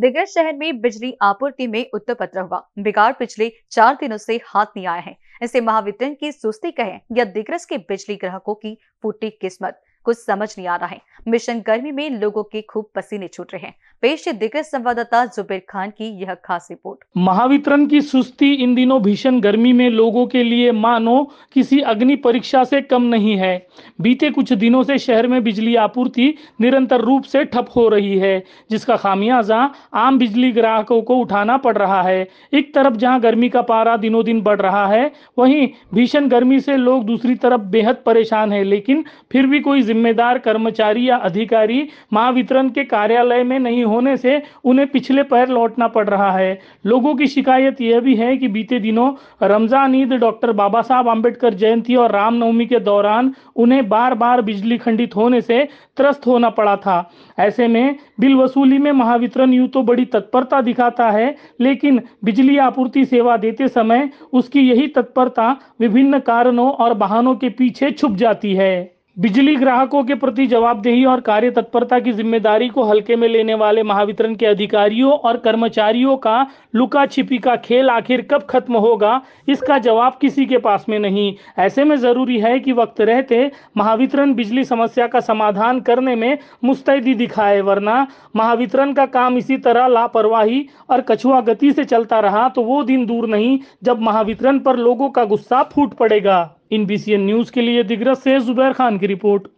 दिग्गज शहर में बिजली आपूर्ति में उत्तर पत्र हुआ बिगाड़ पिछले चार दिनों से हाथ नहीं आया है इसे महावितरण की सुस्ती कहें या दिग्गज के बिजली ग्राहकों की फूटी किस्मत कुछ समझ नहीं आ रहा है मिशन गर्मी में लोगों के खूब पसीने छूट रहे हैं पेश दिग्गज संवाददाता जुबेर खान की यह खास रिपोर्ट महावितरण की सुस्ती इन दिनों भीषण गर्मी में लोगों के लिए मानो किसी अग्नि परीक्षा से कम नहीं है बीते कुछ दिनों से शहर में बिजली आपूर्ति निरंतर रूप से ठप हो रही है जिसका खामियाजा आम बिजली ग्राहकों को उठाना पड़ रहा है एक तरफ जहाँ गर्मी का पारा दिनों दिन बढ़ रहा है वही भीषण गर्मी से लोग दूसरी तरफ बेहद परेशान है लेकिन फिर भी कोई जिम्मेदार कर्मचारी या अधिकारी महावितरण के कार्यालय में नहीं होने से उन्हें पिछले पैर लौटना पड़ रहा है लोगों की शिकायत यह भी है कि बीते दिनों रमजान ईद डॉक्टर बाबा साहब आम्बेडकर जयंती और रामनवमी के दौरान उन्हें बार बार बिजली खंडित होने से त्रस्त होना पड़ा था ऐसे में बिल वसूली में महावितरण यूं तो बड़ी तत्परता दिखाता है लेकिन बिजली आपूर्ति सेवा देते समय उसकी यही तत्परता विभिन्न कारणों और बहानों के पीछे छुप जाती है बिजली ग्राहकों के प्रति जवाबदेही और कार्य तत्परता की जिम्मेदारी को हल्के में लेने वाले महावितरण के अधिकारियों और कर्मचारियों का लुका छिपी का खेल आखिर कब खत्म होगा इसका जवाब किसी के पास में नहीं ऐसे में जरूरी है कि वक्त रहते महावितरण बिजली समस्या का समाधान करने में मुस्तैदी दिखाए वरना महावितरण का काम इसी तरह लापरवाही और कछुआ गति से चलता रहा तो वो दिन दूर नहीं जब महावितरण पर लोगों का गुस्सा फूट पड़ेगा इन बीसीएन न्यूज के लिए दिग्रस से जुबैर खान की रिपोर्ट